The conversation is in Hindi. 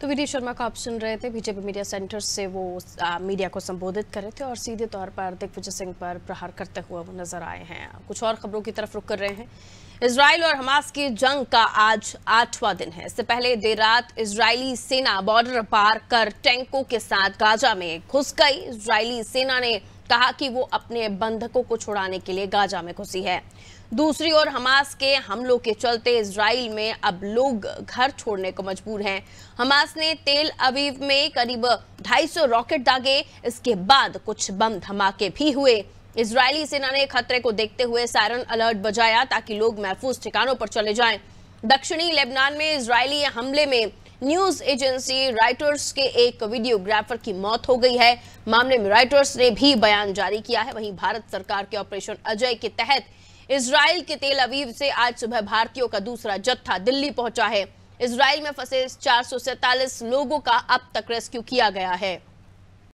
तो वीडियो शर्मा को आप सुन रहे थे बीजेपी मीडिया सेंटर से वो आ, मीडिया को संबोधित कर रहे थे और सीधे तौर पर दिग्विजय सिंह पर प्रहार करते हुए वो नजर आए हैं कुछ और खबरों की तरफ रुक कर रहे हैं इसराइल और हमास की जंग का आज आठवां दिन है इससे पहले देर रात इसराइली सेना बॉर्डर पार कर टैंकों के साथ गाजा में घुस गई इसराइली सेना ने कहा कि वो अपने बंधकों को छुड़ाने के लिए गाजा में घुसी है दूसरी ओर हमास के हमलों के चलते इसराइल में अब लोग घर छोड़ने को मजबूर हैं हमास ने तेल अवीव में करीब 250 रॉकेट दागे इसके बाद कुछ बम धमाके भी हुए इसराइली सेना ने खतरे को देखते हुए सायरन अलर्ट बजाया ताकि लोग महफूज ठिकानों पर चले जाएं। दक्षिणी लेबनान में इसराइली हमले में न्यूज एजेंसी राइटर्स के एक वीडियोग्राफर की मौत हो गई है मामले में राइटर्स ने भी बयान जारी किया है वहीं भारत सरकार के ऑपरेशन अजय के तहत इसराइल के तेल अवीव से आज सुबह भारतीयों का दूसरा जत्था दिल्ली पहुंचा है इसराइल में फंसे चार लोगों का अब तक रेस्क्यू किया गया है